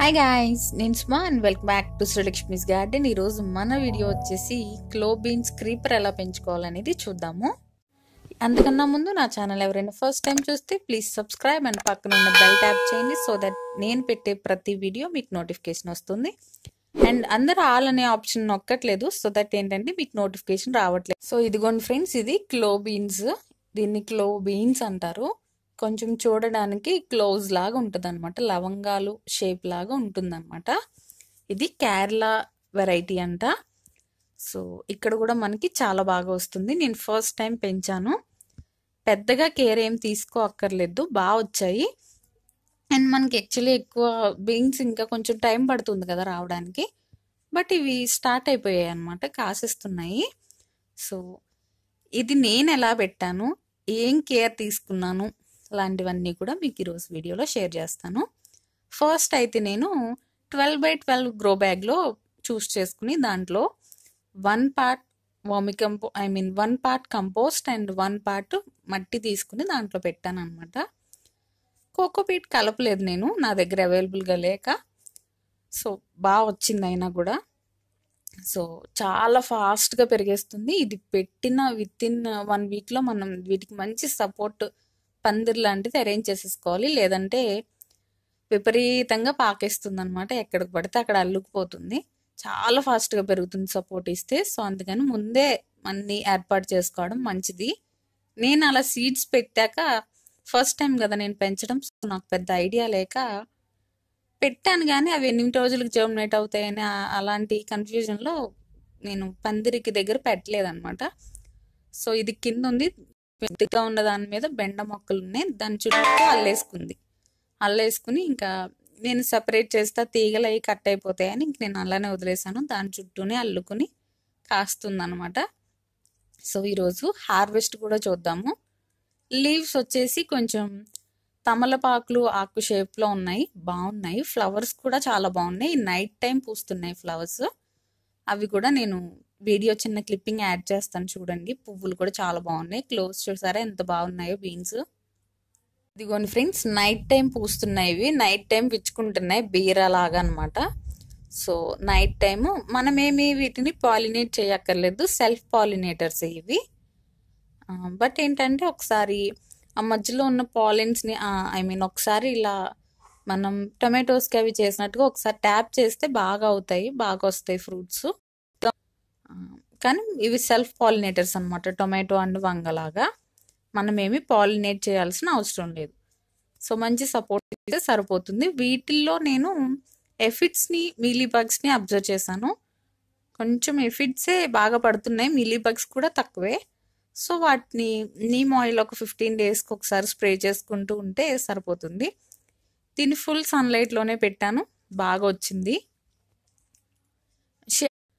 hi guys నేను Suma and welcome back to Srilakshmi's garden ఈరోజు మన వీడియో వచ్చేసి క్లో బీన్స్ క్రీపర్ ఎలా పెంచుకోవాలనేది చూద్దాము అందుకన్నా ముందు నా ఛానల్ ఎవరైనా ఫస్ట్ టైం చూస్తే ప్లీజ్ సబ్స్క్రైబ్ అండ్ పక్కన ఉన్న బెల్ ట్యాప్ చేయండి సో దట్ నేను పెట్టే ప్రతి వీడియో మీకు నోటిఫికేషన్ వస్తుంది అండ్ అందరూ ఆల్ అనే ఆప్షన్ నొక్కట్లేదు సో దట్ ఏంటంటే మీకు నోటిఫికేషన్ రావట్లేదు సో ఇదిగోండి ఫ్రెండ్స్ ఇది క్లో బీన్స్ దీన్ని క్లో బీన్స్ అంటారు కొంచెం చూడడానికి క్లోజ్ లాగా ఉంటుంది అనమాట లవంగాలు షేప్ లాగా అనమాట ఇది కేరళ వెరైటీ అంట సో ఇక్కడ కూడా మనకి చాలా బాగా వస్తుంది నేను ఫస్ట్ టైం పెంచాను పెద్దగా కేర్ ఏం తీసుకో అక్కర్లేదు బాగా వచ్చాయి అండ్ మనకి యాక్చువల్లీ ఎక్కువ బీన్స్ ఇంకా కొంచెం టైం పడుతుంది కదా రావడానికి బట్ ఇవి స్టార్ట్ అయిపోయాయి అనమాట కాసేస్తున్నాయి సో ఇది నేను ఎలా పెట్టాను ఏం కేర్ తీసుకున్నాను అలాంటివన్నీ కూడా మీకు ఈరోజు వీడియోలో షేర్ చేస్తాను ఫస్ట్ అయితే నేను ట్వెల్వ్ బై ట్వెల్వ్ గ్రో బ్యాగ్లో చూస్ చేసుకుని దాంట్లో వన్ పార్ట్ కంపో I mean one part compost and one part మట్టి తీసుకుని దాంట్లో పెట్టాను అనమాట కోకోపీట్ కలపలేదు నేను నా దగ్గర అవైలబుల్గా లేక సో బాగా వచ్చింది అయినా కూడా సో చాలా ఫాస్ట్గా పెరిగేస్తుంది ఇది పెట్టిన విత్ ఇన్ వన్ వీక్లో మనం వీటికి మంచి సపోర్ట్ పందిర్ లాంటిది అరేంజ్ చేసేసుకోవాలి లేదంటే విపరీతంగా పాకేస్తుంది అనమాట ఎక్కడికి పడితే అక్కడ అల్లుకుపోతుంది చాలా ఫాస్ట్గా పెరుగుతుంది సపోర్ట్ ఇస్తే సో అందుకని ముందే అన్ని ఏర్పాటు చేసుకోవడం మంచిది నేను అలా సీడ్స్ పెట్టాక ఫస్ట్ టైం కదా నేను పెంచడం సో నాకు పెద్ద ఐడియా లేక పెట్టాను కానీ అవి ఎన్ని రోజులకు జర్మినేట్ అవుతాయని అలాంటి కన్ఫ్యూజన్లో నేను పందిరికి దగ్గర పెట్టలేదనమాట సో ఇది కింద ఉంది పెద్దగా ఉన్న దాని మీద బెండ మొక్కలు ఉన్నాయి దాని చుట్టూ అల్లేసుకుంది అల్లేసుకుని ఇంకా నేను సపరేట్ చేస్తా తీగలు అవి కట్ అయిపోతాయని ఇంక నేను అలానే వదిలేసాను దాని చుట్టూనే అల్లుకుని కాస్తుందనమాట సో ఈరోజు హార్వెస్ట్ కూడా చూద్దాము లీవ్స్ వచ్చేసి కొంచెం తమలపాకులు ఆకు షేప్లో ఉన్నాయి బాగున్నాయి ఫ్లవర్స్ కూడా చాలా బాగున్నాయి నైట్ టైం పూస్తున్నాయి ఫ్లవర్స్ అవి కూడా నేను వీడియో చిన్న క్లిప్పింగ్ యాడ్ చేస్తాను చూడండి పువ్వులు కూడా చాలా బాగున్నాయి క్లోజ్ చూసారా ఎంత బాగున్నాయో బీన్స్ ఇదిగోండి ఫ్రెండ్స్ నైట్ టైం పూస్తున్నాయి ఇవి నైట్ టైం విచ్చుకుంటున్నాయి బీరలాగా అనమాట సో నైట్ టైము మనమేమి వీటిని పాలినేట్ చేయక్కర్లేదు సెల్ఫ్ పాలినేటర్స్ ఇవి బట్ ఏంటంటే ఒకసారి ఆ మధ్యలో ఉన్న పాలిన్స్ని ఐ మీన్ ఒకసారి ఇలా మనం టొమాటోస్కి అవి చేసినట్టుగా ఒకసారి ట్యాప్ చేస్తే బాగా అవుతాయి బాగా వస్తాయి ఫ్రూట్స్ కానీ ఇవి సెల్ఫ్ పాలినేటర్స్ అనమాట టొమాటో అండ్ వంగలాగా మనం ఏమి పాలినేట్ చేయాల్సిన అవసరం లేదు సో మంచి సపోర్ట్ అయితే సరిపోతుంది వీటిల్లో నేను ఎఫిడ్స్ని మీలీ బగ్స్ని అబ్జర్వ్ చేశాను కొంచెం ఎఫిడ్సే బాగా పడుతున్నాయి మిలీ బగ్స్ కూడా తక్కువే సో వాటిని నీమ్ ఆయిల్ ఒక ఫిఫ్టీన్ డేస్కి ఒకసారి స్ప్రే చేసుకుంటూ ఉంటే సరిపోతుంది దీన్ని ఫుల్ సన్లైట్లోనే పెట్టాను బాగా వచ్చింది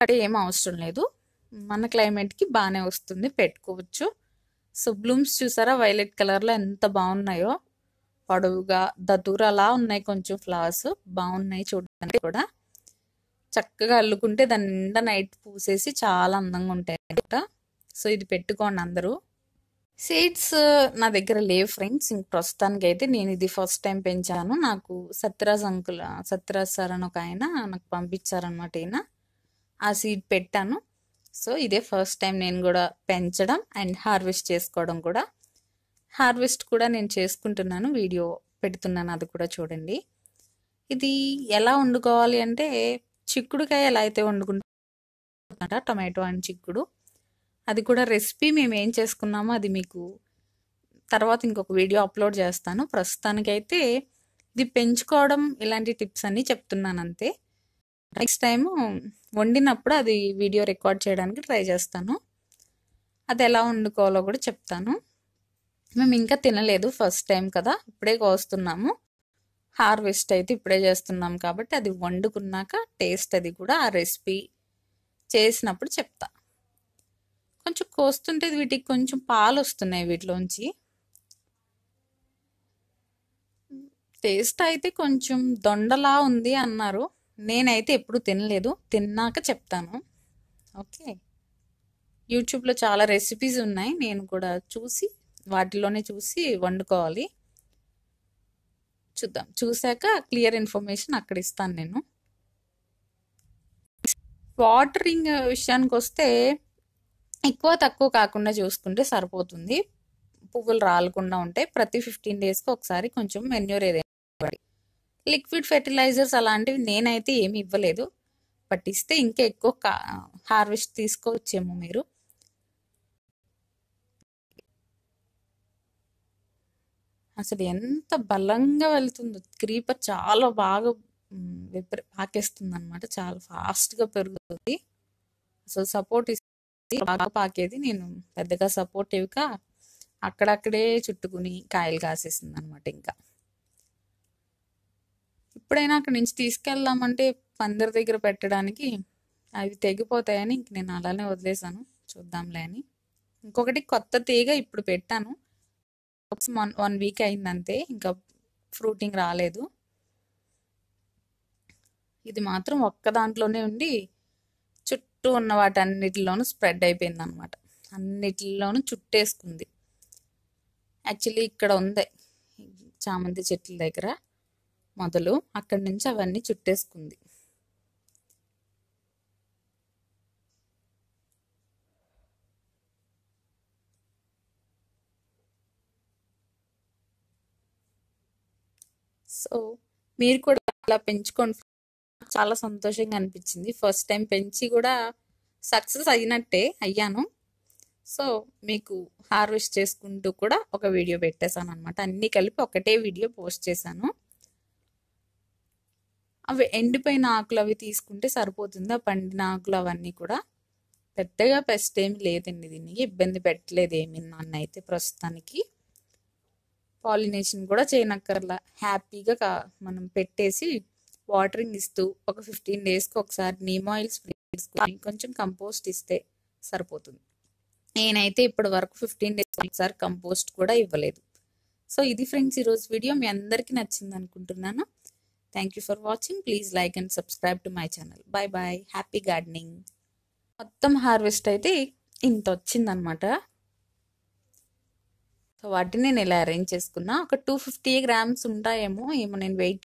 అంటే ఏం అవసరం లేదు మన క్లైమేట్కి బాగానే వస్తుంది పెట్టుకోవచ్చు సో బ్లూమ్స్ చూసారా వైలెట్ కలర్లో ఎంత బాగున్నాయో పొడవుగా అలా ఉన్నాయి కొంచెం ఫ్లవర్స్ బాగున్నాయి చూడడానికి కూడా చక్కగా అల్లుకుంటే దాని నిండా నైట్ పూసేసి చాలా అందంగా ఉంటాయి సో ఇది పెట్టుకోండి అందరూ సీడ్స్ uh, నా దగ్గర లేవు ఫ్రెండ్స్ ఇంక ప్రస్తుతానికి అయితే నేను ఇది ఫస్ట్ టైం పెంచాను నాకు సత్యరాజ్ అంకుల్ సత్యరాజ్ సార్ అని ఒక ఆయన నాకు పంపించారనమాట ఈయన ఆ సీడ్ పెట్టాను సో ఇదే ఫస్ట్ టైం నేను కూడా పెంచడం అండ్ హార్వెస్ట్ చేసుకోవడం కూడా హార్వెస్ట్ కూడా నేను చేసుకుంటున్నాను వీడియో పెడుతున్నాను అది కూడా చూడండి ఇది ఎలా వండుకోవాలి అంటే చిక్కుడుకాయ ఎలా అయితే వండుకుంటా టొమాటో అండ్ చిక్కుడు అది కూడా రెసిపీ మేము ఏం చేసుకున్నామో అది మీకు తర్వాత ఇంకొక వీడియో అప్లోడ్ చేస్తాను ప్రస్తుతానికైతే ఇది పెంచుకోవడం ఇలాంటి టిప్స్ అన్నీ చెప్తున్నాను అంతే నెక్స్ట్ టైం వండినప్పుడు అది వీడియో రికార్డ్ చేయడానికి ట్రై చేస్తాను అది ఎలా వండుకోవాలో కూడా చెప్తాను మేము ఇంకా తినలేదు ఫస్ట్ టైం కదా ఇప్పుడే కోస్తున్నాము హార్వెస్ట్ అయితే ఇప్పుడే చేస్తున్నాం కాబట్టి అది వండుకున్నాక టేస్ట్ అది కూడా ఆ రెసిపీ చేసినప్పుడు చెప్తా కొంచెం కోస్తుంటే వీటికి కొంచెం పాలు వస్తున్నాయి వీటిలోంచి టేస్ట్ అయితే కొంచెం దొండలా ఉంది అన్నారు నేనైతే ఎప్పుడు తినలేదు తిన్నాక చెప్తాను ఓకే యూట్యూబ్లో చాలా రెసిపీస్ ఉన్నాయి నేను కూడా చూసి వాటిలోనే చూసి వండుకోవాలి చూద్దాం చూశాక క్లియర్ ఇన్ఫర్మేషన్ అక్కడ ఇస్తాను నేను వాటరింగ్ విషయానికి వస్తే ఎక్కువ తక్కువ కాకుండా చూసుకుంటే సరిపోతుంది పువ్వులు రాలకుండా ఉంటే ప్రతి ఫిఫ్టీన్ డేస్కి ఒకసారి కొంచెం మెన్యూర్ ఏదైనా లిక్విడ్ ఫెర్టిలైజర్స్ అలాంటివి నేనైతే ఏమి ఇవ్వలేదు బట్ ఇస్తే ఇంకా ఎక్కువ హార్వెస్ట్ తీసుకోవచ్చేమో మీరు అసలు ఎంత బలంగా వెళ్తుందో క్రీపర్ చాలా బాగా విపరీ పాకేస్తుంది అనమాట చాలా ఫాస్ట్గా పెరుగుతుంది అసలు సపోర్ట్ ఇస్తుంది బాగా పాకేది నేను పెద్దగా సపోర్టివ్గా అక్కడక్కడే చుట్టుకుని కాయలు కాసేసింది అనమాట ఇంకా ఎప్పుడైనా అక్కడి నుంచి తీసుకెళ్దామంటే పందిరి దగ్గర పెట్టడానికి అవి తెగిపోతాయని ఇంక నేను అలానే వదిలేశాను చూద్దాంలే అని ఇంకొకటి కొత్త తీగ ఇప్పుడు పెట్టాను వన్ వన్ వీక్ అయిందంతే ఇంకా ఫ్రూటింగ్ రాలేదు ఇది మాత్రం ఒక్క దాంట్లోనే ఉండి చుట్టూ ఉన్న వాటన్నిటిలోనూ స్ప్రెడ్ అయిపోయింది అనమాట అన్నిటిలోనూ చుట్టేసుకుంది యాక్చువల్లీ ఇక్కడ ఉంది చామంతి చెట్ల దగ్గర మొదలు అక్కడి నుంచి అవన్నీ చుట్టేసుకుంది సో మీరు కూడా అలా పెంచుకోండి చాలా సంతోషంగా అనిపించింది ఫస్ట్ టైం పెంచి కూడా సక్సెస్ అయినట్టే అయ్యాను సో మీకు హార్వెస్ట్ చేసుకుంటూ కూడా ఒక వీడియో పెట్టేశాను అనమాట అన్నీ కలిపి ఒకటే వీడియో పోస్ట్ చేశాను అవి ఎండిపోయిన ఆకులు అవి తీసుకుంటే సరిపోతుంది ఆ పండిన ఆకులు అవన్నీ కూడా పెద్దగా పెస్ట్ ఏమి లేదండి దీనికి ఇబ్బంది పెట్టలేదు ఏమి నాన్న అయితే ప్రస్తుతానికి పాలినేషన్ కూడా చేయనక్కర్లా హ్యాపీగా మనం పెట్టేసి వాటరింగ్ ఇస్తూ ఒక ఫిఫ్టీన్ డేస్కి ఒకసారి నీమ్ ఆయిల్ స్ప్రే కొంచెం కంపోస్ట్ ఇస్తే సరిపోతుంది నేనైతే ఇప్పటి వరకు ఫిఫ్టీన్ డేస్ ఒకసారి కంపోస్ట్ కూడా ఇవ్వలేదు సో ఇది ఫ్రెండ్స్ ఈరోజు వీడియో మీ అందరికీ నచ్చింది అనుకుంటున్నాను thank you for watching please like and subscribe to my channel bye bye happy gardening మొత్తం హార్వెస్ట్ అయితే ఇంత వచ్చిందనమాట సో వాటిని నేను ఇలా అరేంజ్ చేసుకున్నా ఒక టూ ఫిఫ్టీ గ్రామ్స్ ఉంటాయేమో ఏమో నేను వెయిట్